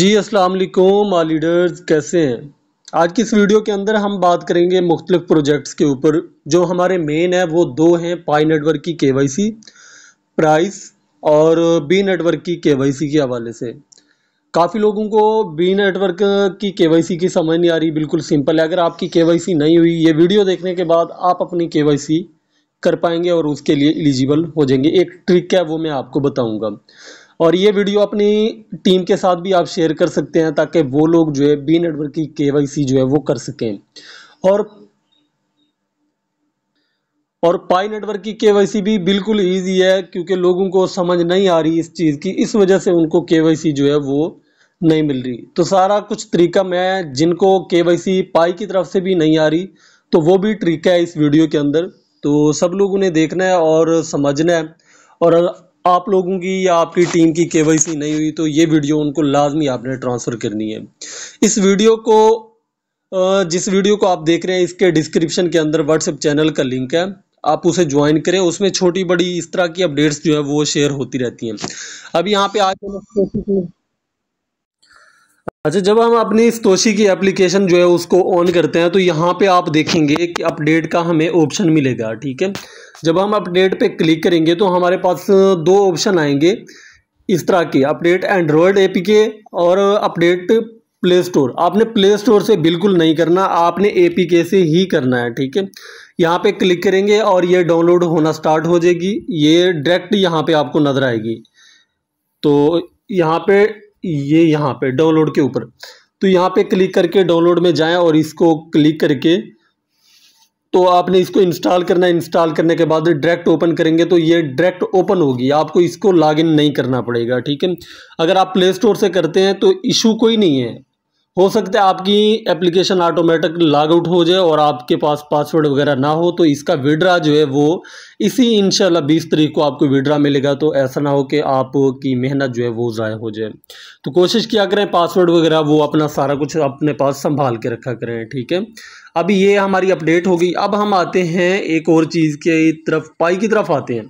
जी अस्सलाम वालेकुम आ लीडर्स कैसे हैं आज की इस वीडियो के अंदर हम बात करेंगे मुख्तलिफ प्रोजेक्ट्स के ऊपर जो हमारे मेन है वो दो हैं पाई नेटवर्क की के वाई सी प्राइस और बी नेटवर्क की के वाई सी के हवाले से काफ़ी लोगों को बी नेटवर्क की के वाई सी की समझ नहीं आ रही बिल्कुल सिंपल है अगर आपकी के वाई सी नहीं हुई ये वीडियो देखने के बाद आप अपनी के वाई सी कर पाएंगे और उसके लिए एलिजिबल हो जाएंगे एक ट्रिक है वो मैं आपको बताऊँगा और ये वीडियो अपनी टीम के साथ भी आप शेयर कर सकते हैं ताकि वो लोग जो है बी नेटवर्क की सी जो है वो कर सकें और और पाई नेटवर्क की सी भी बिल्कुल इजी है क्योंकि लोगों को समझ नहीं आ रही इस चीज़ की इस वजह से उनको सी जो है वो नहीं मिल रही तो सारा कुछ तरीका मैं जिनको सी पाई की तरफ से भी नहीं आ रही तो वो भी तरीका है इस वीडियो के अंदर तो सब लोगों ने देखना है और समझना है और आप लोगों की या आपकी टीम की के नहीं हुई तो ये वीडियो उनको लाजमी आपने ट्रांसफ़र करनी है इस वीडियो को जिस वीडियो को आप देख रहे हैं इसके डिस्क्रिप्शन के अंदर व्हाट्सएप चैनल का लिंक है आप उसे ज्वाइन करें उसमें छोटी बड़ी इस तरह की अपडेट्स जो है वो शेयर होती रहती हैं अब यहाँ पे आज अच्छा जब हम अपनी स्तोशी की एप्लीकेशन जो है उसको ऑन करते हैं तो यहाँ पे आप देखेंगे कि अपडेट का हमें ऑप्शन मिलेगा ठीक है जब हम अपडेट पे क्लिक करेंगे तो हमारे पास दो ऑप्शन आएंगे इस तरह के अपडेट एंड्रॉयड ए और अपडेट प्ले स्टोर आपने प्ले स्टोर से बिल्कुल नहीं करना आपने ए से ही करना है ठीक है यहाँ पे क्लिक करेंगे और ये डाउनलोड होना स्टार्ट हो जाएगी ये डायरेक्ट यहाँ पे आपको नज़र आएगी तो यहाँ पे ये यहाँ पे डाउनलोड के ऊपर तो यहाँ पे क्लिक करके डाउनलोड में जाएं और इसको क्लिक करके तो आपने इसको इंस्टॉल करना है इंस्टॉल करने के बाद डायरेक्ट ओपन करेंगे तो ये डायरेक्ट ओपन होगी आपको इसको लॉगिन नहीं करना पड़ेगा ठीक है अगर आप प्ले स्टोर से करते हैं तो इशू कोई नहीं है हो सकता है आपकी एप्लीकेशन ऑटोमेटिक लॉग आउट हो जाए और आपके पास पासवर्ड वगैरह ना हो तो इसका विड्रा जो है वो इसी इंशाल्लाह बीस तरीक को आपको विड्रा मिलेगा तो ऐसा ना हो कि आपकी मेहनत जो है वो ज़ाया हो जाए तो कोशिश किया करें पासवर्ड वगैरह वो अपना सारा कुछ अपने पास संभाल के रखा करें ठीक है अभी ये हमारी अपडेट हो गई अब हम आते हैं एक और चीज़ की तरफ पाई की तरफ आते हैं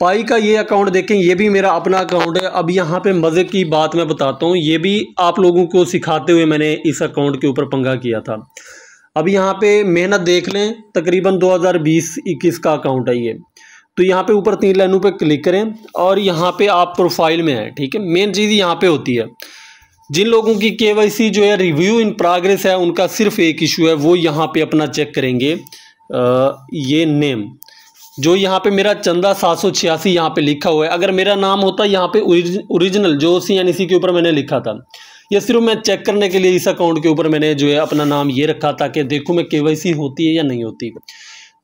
पाई का ये अकाउंट देखें ये भी मेरा अपना अकाउंट है अब यहाँ पे मज़े की बात मैं बताता हूँ ये भी आप लोगों को सिखाते हुए मैंने इस अकाउंट के ऊपर पंगा किया था अब यहाँ पे मेहनत देख लें तकरीबन 2020-21 का अकाउंट है ये तो यहाँ पे ऊपर तीन लाइनों पे क्लिक करें और यहाँ पे आप प्रोफाइल में हैं ठीक है मेन चीज़ यहाँ पर होती है जिन लोगों की के जो है रिव्यू इन प्रोग्रेस है उनका सिर्फ एक इशू है वो यहाँ पर अपना चेक करेंगे आ, ये नेम जो यहाँ पे मेरा चंदा सात सौ छियासी यहाँ पे लिखा हुआ है अगर मेरा नाम होता यहाँ पे ओरिजिनल जो सी एन के ऊपर मैंने लिखा था ये सिर्फ मैं चेक करने के लिए इस अकाउंट के ऊपर मैंने जो है अपना नाम ये रखा था कि देखो मैं के होती है या नहीं होती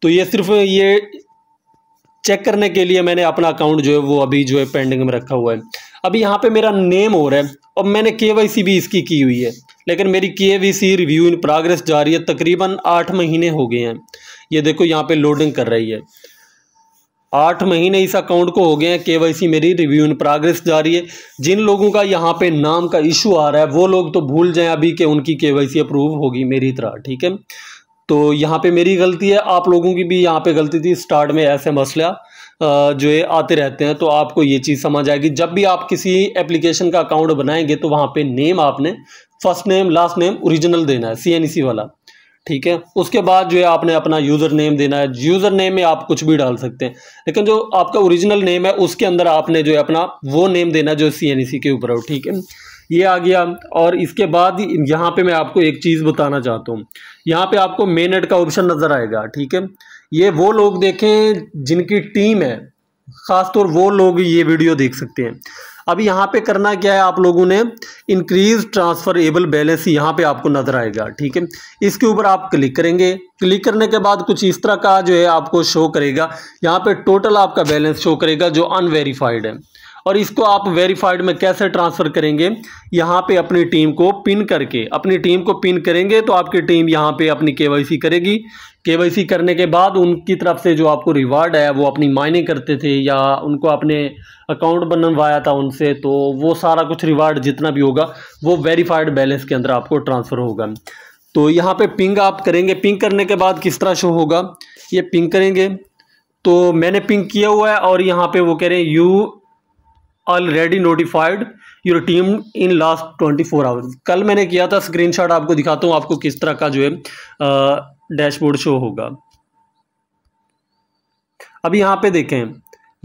तो ये सिर्फ ये चेक करने के लिए मैंने अपना अकाउंट जो है वो अभी जो है पेंडिंग में रखा हुआ है अभी यहाँ पे मेरा नेम हो रहा है और मैंने के भी इसकी की हुई है लेकिन मेरी के रिव्यू इन प्रोग्रेस जा रही है तकरीबन आठ महीने हो गए हैं ये देखो यहाँ पे लोडिंग कर रही है आठ महीने इस अकाउंट को हो गए हैं केवाईसी मेरी रिव्यू इन प्रोग्रेस जारी है जिन लोगों का यहाँ पे नाम का इशू आ रहा है वो लोग तो भूल जाएं अभी कि उनकी केवाईसी अप्रूव होगी मेरी तरह ठीक है तो यहाँ पे मेरी गलती है आप लोगों की भी यहाँ पे गलती थी स्टार्ट में ऐसे मसला जो है आते रहते हैं तो आपको ये चीज़ समझ आएगी जब भी आप किसी एप्लीकेशन का अकाउंट बनाएंगे तो वहाँ पे नेम आपने first name last name original देना है सी वाला ठीक है उसके बाद जो है आपने अपना यूज़र नेम देना है यूज़र नेम में आप कुछ भी डाल सकते हैं लेकिन जो आपका ओरिजिनल नेम है उसके अंदर आपने जो है अपना वो नेम देना जो सी e के ऊपर हो ठीक है ये आ गया और इसके बाद यहाँ पे मैं आपको एक चीज़ बताना चाहता हूँ यहाँ पे आपको मेन का ऑप्शन नज़र आएगा ठीक है ये वो लोग देखें जिनकी टीम है ख़ासतौर वो लोग ये वीडियो देख सकते हैं अब यहाँ पे करना क्या है आप लोगों ने इंक्रीज ट्रांसफर एबल बैलेंस यहाँ पे आपको नज़र आएगा ठीक है इसके ऊपर आप क्लिक करेंगे क्लिक करने के बाद कुछ इस तरह का जो है आपको शो करेगा यहाँ पे टोटल आपका बैलेंस शो करेगा जो अनवेरीफाइड है और इसको आप वेरीफाइड में कैसे ट्रांसफ़र करेंगे यहाँ पे अपनी टीम को पिन करके अपनी टीम को पिन करेंगे तो आपकी टीम यहाँ पे अपनी केवाईसी करेगी केवाईसी करने के बाद उनकी तरफ से जो आपको रिवार्ड है वो अपनी माइनिंग करते थे या उनको आपने अकाउंट बनवाया था उनसे तो वो सारा कुछ रिवार्ड जितना भी होगा वो वेरीफाइड बैलेंस के अंदर आपको ट्रांसफ़र होगा तो यहाँ पर पिंग आप करेंगे पिंक करने के बाद किस तरह शो होगा ये पिंक करेंगे तो मैंने पिंक किया हुआ है और यहाँ पे वो कह रहे हैं you already notified your team in last twenty four hours कल मैंने किया था स्क्रीनशॉट आपको दिखाता हूँ आपको किस तरह का जो है डैशबोर्ड शो होगा अब यहाँ पे देखें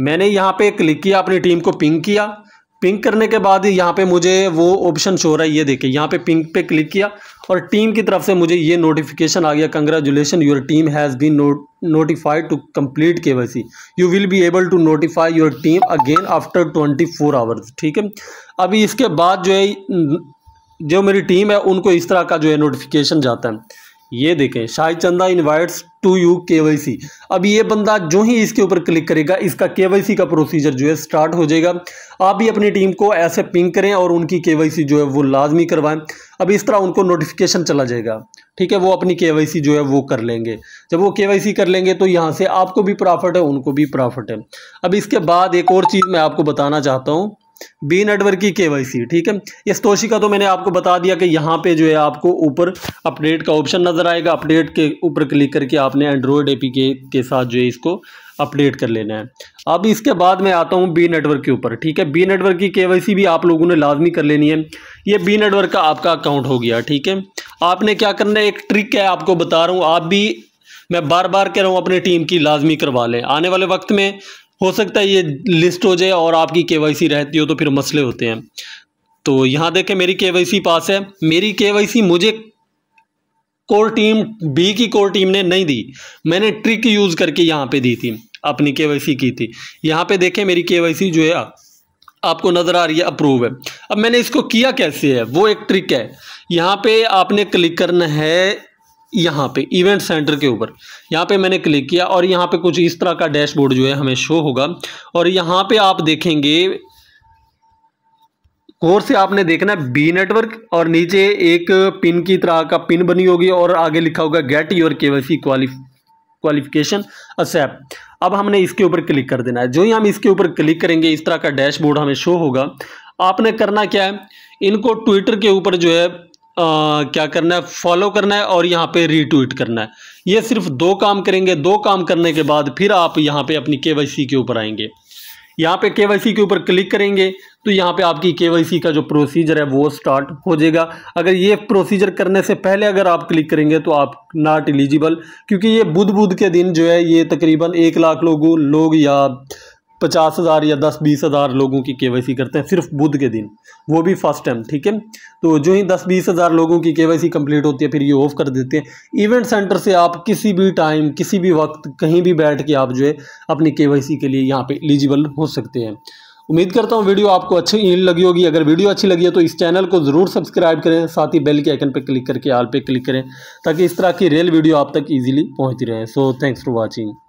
मैंने यहाँ पे क्लिक किया अपनी टीम को पिंग किया पिंक करने के बाद यहाँ पे मुझे वो ऑप्शन शो रहा है ये देखिए यहाँ पे पिंक पे क्लिक किया और टीम की तरफ से मुझे ये नोटिफिकेशन आ गया congratulation your team has been notified to complete K C you will be able to notify your team again after twenty four hours ठीक है अभी इसके बाद जो है जो मेरी टीम है उनको इस तरह का जो है नोटिफिकेशन जाता है ये देखें शाही चंदा इन्वाइट्स टू यू के अब ये बंदा जो ही इसके ऊपर क्लिक करेगा इसका के का प्रोसीजर जो है स्टार्ट हो जाएगा आप भी अपनी टीम को ऐसे पिंक करें और उनकी के जो है वो लाजमी करवाएं अब इस तरह उनको नोटिफिकेशन चला जाएगा ठीक है वो अपनी के जो है वो कर लेंगे जब वो के कर लेंगे तो यहाँ से आपको भी प्रॉफिट है उनको भी प्रॉफिट है अब इसके बाद एक और चीज़ मैं आपको बताना चाहता हूँ बी नेटवर्क की केवाईसी ठीक है इस तोशी का तो मैंने आपको बता दिया कि यहाँ पे जो है आपको ऊपर अपडेट का ऑप्शन नज़र आएगा अपडेट के ऊपर क्लिक करके आपने एंड्रॉयड ए के, के साथ जो है इसको अपडेट कर लेना है अब इसके बाद मैं आता हूँ बी नेटवर्क के ऊपर ठीक है बी नेटवर्क की केवाईसी भी आप लोगों ने लाजमी कर लेनी है ये बी नेटवर्क का आपका अकाउंट हो गया ठीक है आपने क्या करना है एक ट्रिक है आपको बता रहा हूँ आप भी मैं बार बार कह रहा हूँ अपनी टीम की लाजमी करवा लें आने वाले वक्त में हो सकता है ये लिस्ट हो जाए और आपकी के रहती हो तो फिर मसले होते हैं तो यहाँ देखें मेरी के पास है मेरी के मुझे कोर टीम बी की कोर टीम ने नहीं दी मैंने ट्रिक यूज़ करके यहाँ पे दी थी अपनी के की थी यहाँ पे देखें मेरी के जो है आपको नज़र आ रही है अप्रूव है अब मैंने इसको किया कैसे है वो एक ट्रिक है यहाँ पे आपने क्लिक करना है यहाँ पे इवेंट सेंटर के ऊपर यहाँ पे मैंने क्लिक किया और यहाँ पे कुछ इस तरह का डैशबोर्ड जो है हमें शो होगा और यहाँ पे आप देखेंगे कोर से आपने देखना है बी नेटवर्क और नीचे एक पिन की तरह का पिन बनी होगी और आगे लिखा होगा get your KYC qualif qualification accept अब हमने इसके ऊपर क्लिक कर देना है जो ही हम इसके ऊपर क्लिक करेंगे इस तरह का डैशबोर्ड हमें शो होगा आपने करना क्या है इनको ट्विटर के ऊपर जो है आ, क्या करना है फॉलो करना है और यहाँ पे रीट्वीट करना है ये सिर्फ दो काम करेंगे दो काम करने के बाद फिर आप यहाँ पे अपनी के के ऊपर आएंगे यहाँ पे के के ऊपर क्लिक करेंगे तो यहाँ पे आपकी के का जो प्रोसीजर है वो स्टार्ट हो जाएगा अगर ये प्रोसीजर करने से पहले अगर आप क्लिक करेंगे तो आप नॉट एलिजिबल क्योंकि ये बुध बुध के दिन जो है ये तकरीबन एक लाख लोगों लोग या पचास हज़ार या दस बीस हज़ार लोगों की के करते हैं सिर्फ बुध के दिन वो भी फर्स्ट टाइम ठीक है तो जो ही दस बीस हज़ार लोगों की के कंप्लीट होती है फिर ये ऑफ कर देते हैं इवेंट सेंटर से आप किसी भी टाइम किसी भी वक्त कहीं भी बैठ के आप जो है अपनी के के लिए यहाँ पे एलिजिबल हो सकते हैं उम्मीद करता हूँ वीडियो आपको अच्छी लगी होगी अगर वीडियो अच्छी लगी है तो इस चैनल को ज़रूर सब्सक्राइब करें साथ ही बेल के आइकन पर क्लिक करके आल पर क्लिक करें ताकि इस तरह की रेल वीडियो आप तक ईजिली पहुँचती रहे सो थैंक्स फॉर वॉचिंग